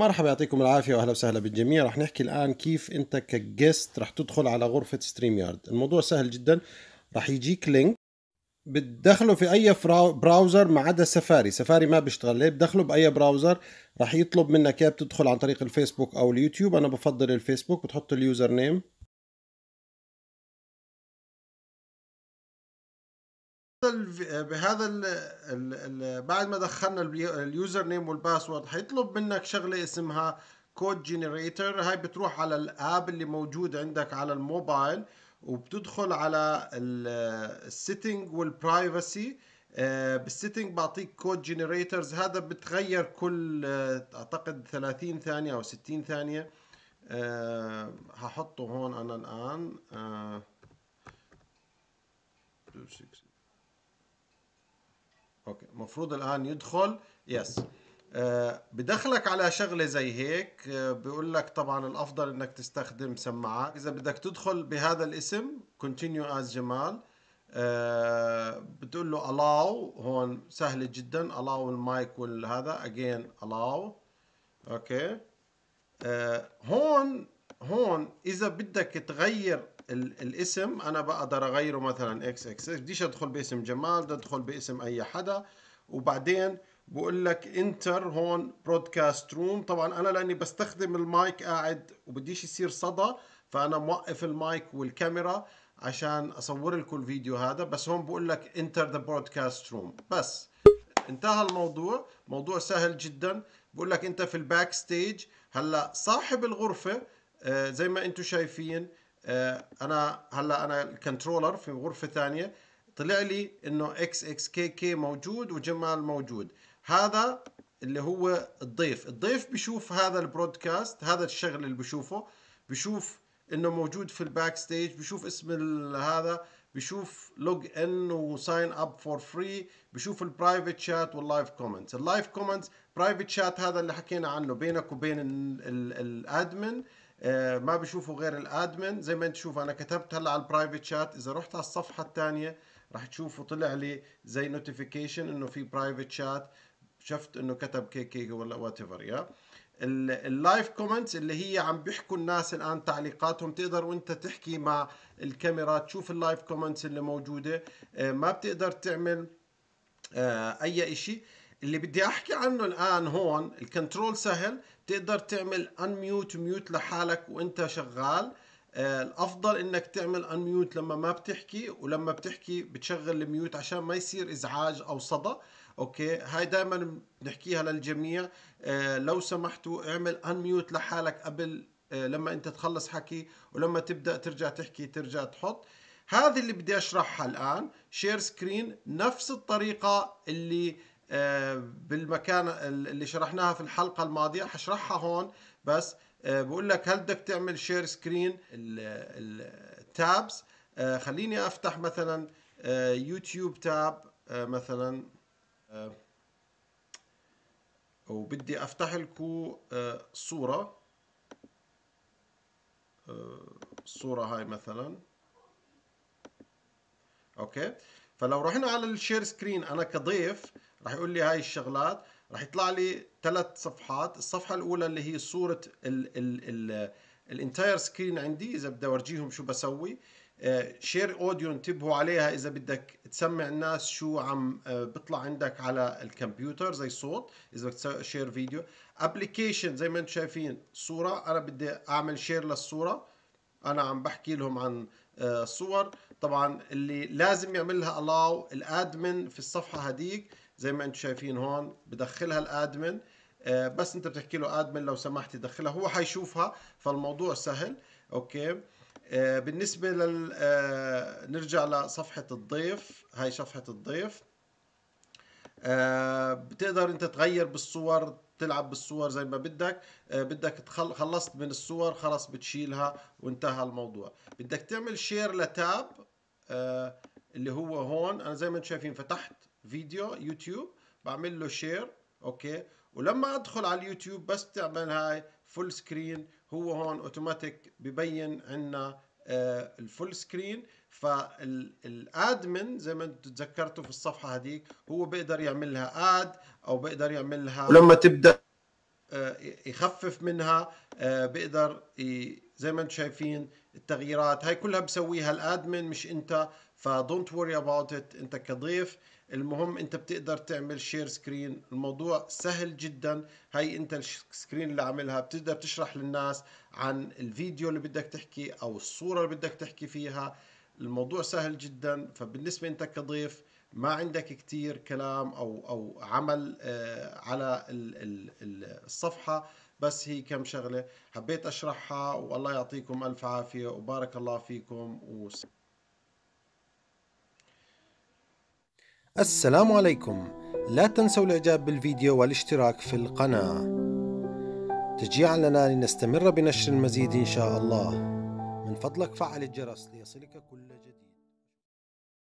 مرحبا يعطيكم العافية وأهلا وسهلا بالجميع رح نحكي الآن كيف أنت كجست رح تدخل على غرفة ستريم يارد الموضوع سهل جدا رح يجيك لينك بتدخله في أي براوزر ما عدا سفاري سفاري ما بيشتغل ليه بتدخله بأي براوزر رح يطلب منك يا بتدخل عن طريق الفيسبوك أو اليوتيوب أنا بفضل الفيسبوك بتحط اليوزر نيم آه، ال بهذا ال ال بعد ما دخلنا اليوزر نيم والباسورد حيطلب منك شغله اسمها كود جنريتر هاي بتروح على الاب اللي موجود عندك على الموبايل وبتدخل على السيتنج والبرايفسي بالسيتنج بعطيك كود جنريترز هذا بتغير كل آه، اعتقد 30 ثانيه او 60 ثانيه آه، هحطه هون انا الان 260 اوكي المفروض الان يدخل يس آه، بدخلك على شغله زي هيك آه، بيقول بقول لك طبعا الافضل انك تستخدم سماعات اذا بدك تدخل بهذا الاسم continue as جمال آه، بتقول له allow هون سهله جدا allow المايك والهذا again allow اوكي هون هون اذا بدك تغير الاسم انا بقدر اغيره مثلا اكس اكس بديش ادخل باسم جمال بدي ادخل باسم اي حدا وبعدين بقول لك انتر هون برودكاست روم طبعا انا لاني بستخدم المايك قاعد وبديش يصير صدى فانا موقف المايك والكاميرا عشان اصور لكم الفيديو هذا بس هون بقول لك انتر ذا برودكاست روم بس انتهى الموضوع موضوع سهل جدا بقول لك انت في الباك ستيج هلا صاحب الغرفه آه، زي ما انتم شايفين آه، انا هلا انا الكنترولر في غرفه ثانيه طلع لي انه اكس اكس كي كي موجود وجمال موجود هذا اللي هو الضيف الضيف بشوف هذا البرودكاست هذا الشغل اللي بشوفه بشوف انه موجود في الباك ستيج بشوف اسم هذا بشوف لوج ان وساين اب فور فري بشوف البرايفت شات واللايف كومنتس اللايف كومنتس برايفت شات هذا اللي حكينا عنه بينك وبين الادمن ال آه، ما بيشوفوا غير الادمن زي ما انت تشوف انا كتبت هلا على البرايفت شات اذا رحت على الصفحه الثانيه راح تشوفوا طلع لي زي نوتيفيكيشن انه في برايفت شات شفت انه كتب كي كي ولا وات ايفر يا اللايف كومنتس اللي هي عم بيحكوا الناس الان تعليقاتهم تقدر وانت تحكي مع الكاميرا تشوف اللايف كومنتس اللي موجوده آه، ما بتقدر تعمل آه، اي شيء اللي بدي احكي عنه الان هون الكنترول سهل بتقدر تعمل انميوت ميوت لحالك وانت شغال آه، الافضل انك تعمل انميوت لما ما بتحكي ولما بتحكي بتشغل الميوت عشان ما يصير ازعاج او صدى اوكي هاي دائما بنحكيها للجميع آه، لو سمحتوا اعمل انميوت لحالك قبل آه، لما انت تخلص حكي ولما تبدا ترجع تحكي ترجع تحط هذه اللي بدي اشرحها الان شير سكرين نفس الطريقه اللي آه، بالمكان اللي شرحناها في الحلقة الماضية حشرحها هون بس آه، بقول لك هل بدك تعمل شير سكرين التابز خليني افتح مثلا يوتيوب آه، تاب مثلا وبدي افتح لكم صورة الصورة هاي مثلا اوكي فلو رحنا على الشير سكرين انا كضيف راح يقول لي هاي الشغلات راح يطلع لي ثلاث صفحات الصفحه الاولى اللي هي صوره ال ال ال الانتاير سكرين عندي اذا بدي اورجيهم شو بسوي شير آه، اوديو انتبهوا عليها اذا بدك تسمع الناس شو عم آه، بيطلع عندك على الكمبيوتر زي صوت اذا بدك تسوي شير فيديو ابلكيشن زي ما انتم شايفين صوره انا بدي اعمل شير للصوره انا عم بحكي لهم عن آه، صور طبعا اللي لازم يعملها الاو الادمن في الصفحه هذيك زي ما انتم شايفين هون بدخلها الادمن آه، بس انت بتحكي له ادمن لو سمحت دخلها هو حيشوفها فالموضوع سهل اوكي آه، بالنسبه لل آه، نرجع لصفحه الضيف هاي صفحه الضيف بتقدر انت تغير بالصور تلعب بالصور زي ما بدك بدك خلصت من الصور خلص بتشيلها وانتهى الموضوع بدك تعمل شير لتاب آه، اللي هو هون انا زي ما انتم شايفين فتحت فيديو يوتيوب بعمل له شير اوكي ولما ادخل على اليوتيوب بس تعمل هاي فول سكرين هو هون اوتوماتيك ببين عندنا الفول آه، سكرين فالادمن زي ما انتم تذكرتوا في الصفحه هذيك هو بيقدر يعمل لها اد او بيقدر يعمل لها ولما تبدا آه، يخفف منها بيقدر زي ما انتم شايفين التغييرات هاي كلها بسويها الادمن مش انت فدونت وري اباوت ات انت كضيف المهم انت بتقدر تعمل شير سكرين الموضوع سهل جدا هاي انت السكرين اللي عاملها بتقدر تشرح للناس عن الفيديو اللي بدك تحكي او الصورة اللي بدك تحكي فيها الموضوع سهل جدا فبالنسبة انت كضيف ما عندك كتير كلام او او عمل آه، على الصفحة بس هي كم شغلة حبيت أشرحها والله يعطيكم ألف عافية وبارك الله فيكم وس... السلام عليكم لا تنسوا الإعجاب بالفيديو والاشتراك في القناة تشجيعا لنا لنستمر بنشر المزيد إن شاء الله من فضلك فعل الجرس ليصلك كل